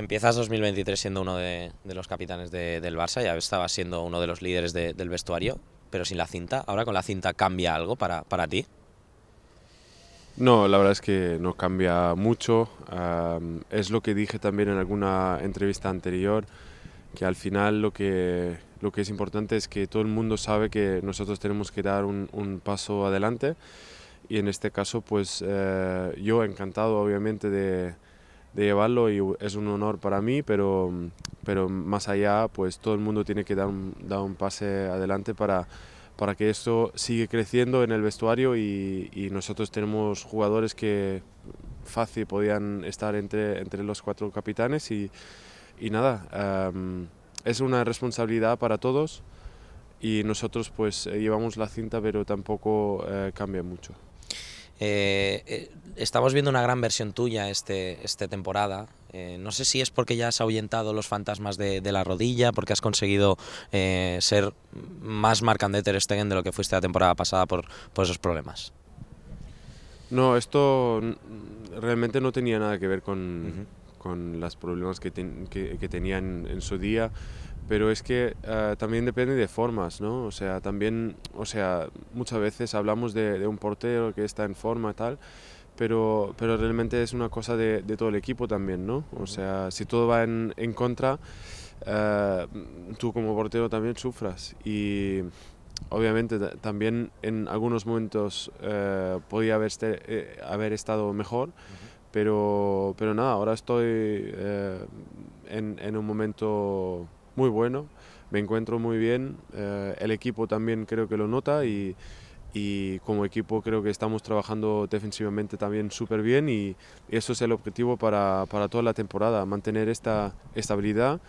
Empiezas 2023 siendo uno de, los capitanes del Barça, ya estabas siendo uno de los líderes del vestuario, pero sin la cinta. ¿Ahora con la cinta cambia algo para, para ti? No, la verdad es que no cambia mucho. es lo que dije también en alguna entrevista anterior, que al final lo que, lo que es importante es que todo el mundo sabe que nosotros tenemos que dar un, paso adelante y en este caso pues eh, yo encantado obviamente de de llevarlo y es un honor para mí, pero, pero más allá, pues todo el mundo tiene que dar un, dar un pase adelante para, para que esto siga creciendo en el vestuario y, nosotros tenemos jugadores que fácil podían estar entre, entre los cuatro capitanes y, y nada, es una responsabilidad para todos y nosotros pues eh, llevamos la cinta pero tampoco eh, cambia mucho. Eh, eh, estamos viendo una gran versión tuya este, esta temporada. Eh, no sé si es porque ya has ahuyentado los fantasmas de, la rodilla, porque has conseguido ser más marcandeter de Stegen de lo que fuiste la temporada pasada por, por esos problemas. No, esto realmente no tenía nada que ver con, con los problemas que, que, tenían en su día, pero es que eh, también depende de formas, ¿no? O sea, también, o sea, muchas veces hablamos de, un portero que está en forma y tal, pero, pero realmente es una cosa de, todo el equipo también, ¿no? O sea, si todo va en, en contra, eh, tú como portero también sufras y obviamente también en algunos momentos eh, podía haber, haber estado mejor. Pero, pero nada, ahora estoy eh, en, un momento muy bueno, me encuentro muy bien, eh, el equipo también creo que lo nota y, como equipo creo que estamos trabajando defensivamente también súper bien y eso es el objetivo para, para, toda la temporada, mantener esta estabilidad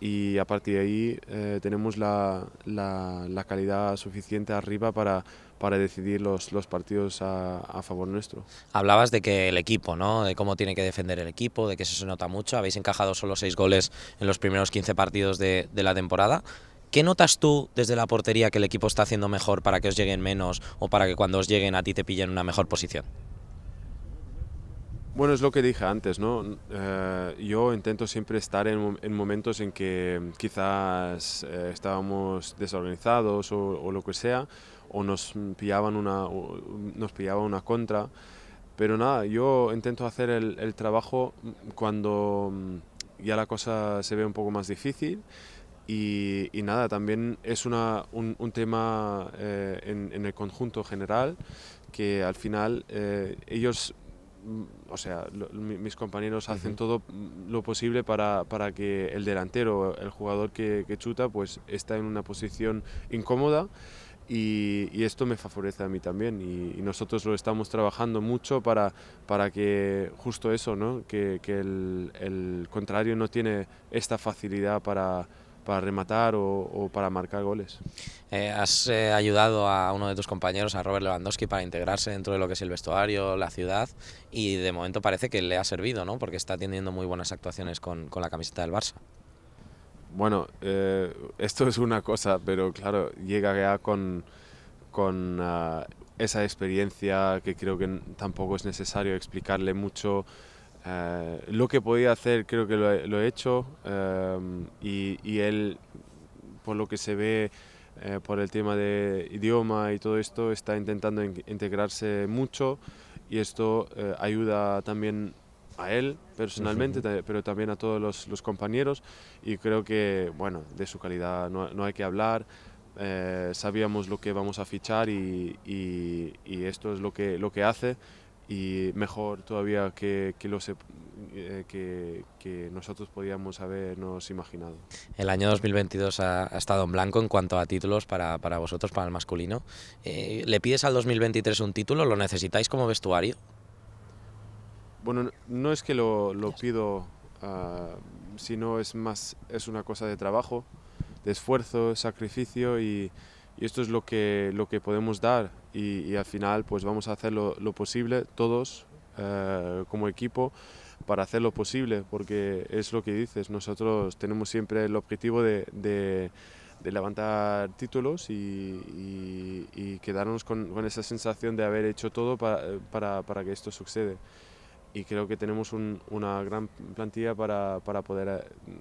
y a partir de ahí eh, tenemos la, la, calidad suficiente arriba para, para decidir los, los partidos a, a, favor nuestro. Hablabas de que el equipo, ¿no? de cómo tiene que defender el equipo, de que eso se nota mucho. Habéis encajado solo seis goles en los primeros 15 partidos de, de la temporada. ¿Qué notas tú desde la portería que el equipo está haciendo mejor para que os lleguen menos o para que cuando os lleguen a ti te pillen una mejor posición? Bueno, es lo que dije antes, ¿no? Eh, yo intento siempre estar en, momentos en que quizás eh, estábamos desorganizados o, lo que sea, o nos pillaban una, nos pillaba una contra. Pero nada, yo intento hacer el, trabajo mm, cuando mm, ya la cosa se ve un poco más difícil. Y, nada, también es un, tema eh, en, el conjunto general que al final ellos Mm, o sea, mis compañeros hacen todo mm, lo posible para, para, que el delantero, el jugador que, chuta, pues está en una posición incómoda. Y, esto me favorece a mí también y, nosotros lo estamos trabajando mucho para, para que justo eso, ¿no? que, el, el contrario no tiene esta facilidad para, para rematar o, para marcar goles. Eh, has eh, ayudado a uno de tus compañeros, a Robert Lewandowski, para integrarse dentro de lo que es el vestuario, la ciudad, y de momento parece que le ha servido, ¿no? Porque está teniendo muy buenas actuaciones con, la camiseta del Barça. Bueno, eh, esto es una cosa, pero claro, llega ya con, con ah, esa experiencia que creo que tampoco es necesario explicarle mucho eh, lo que podía hacer creo que lo, he, hecho em, y, él, por lo que se ve eh, por el tema de idioma y todo esto, está intentando integrarse mucho y esto eh, ayuda también a él personalmente, pero también a todos los, compañeros y creo que, bueno, de su calidad no, no hay que hablar. sabíamos lo que vamos a fichar y, y, y esto es lo que, lo que hace y mejor todavía que, eh, que, que, nosotros podíamos habernos imaginado. El año 2022 ha, ha estado en blanco en cuanto a títulos para, para vosotros, para el masculino. Eh, ¿Le pides al 2023 un título? ¿Lo necesitáis como vestuario? Bueno, no es que lo, pido, ah, sino es más, es una cosa de trabajo, de esfuerzo, sacrificio y y esto es lo que, lo que podemos dar y, al final pues vamos a hacer lo, lo posible todos eh, como equipo para hacer lo posible porque es lo que dices, nosotros tenemos siempre el objetivo de, de, levantar títulos y, quedarnos con, con, esa sensación de haber hecho todo para, para, para que esto suceda y creo que tenemos una gran plantilla para, para poder eh,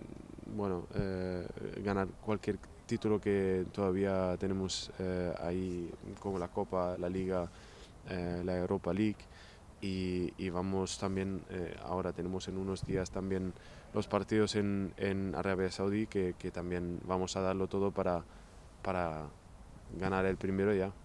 bueno, eh, ganar cualquier título que todavía tenemos eh, ahí, como la Copa, la Liga, eh, la Europa League. Y, vamos también, ahora tenemos en unos días también los partidos en, Arabia Saudí, que, que, también vamos a darlo todo para, para ganar el primero ya.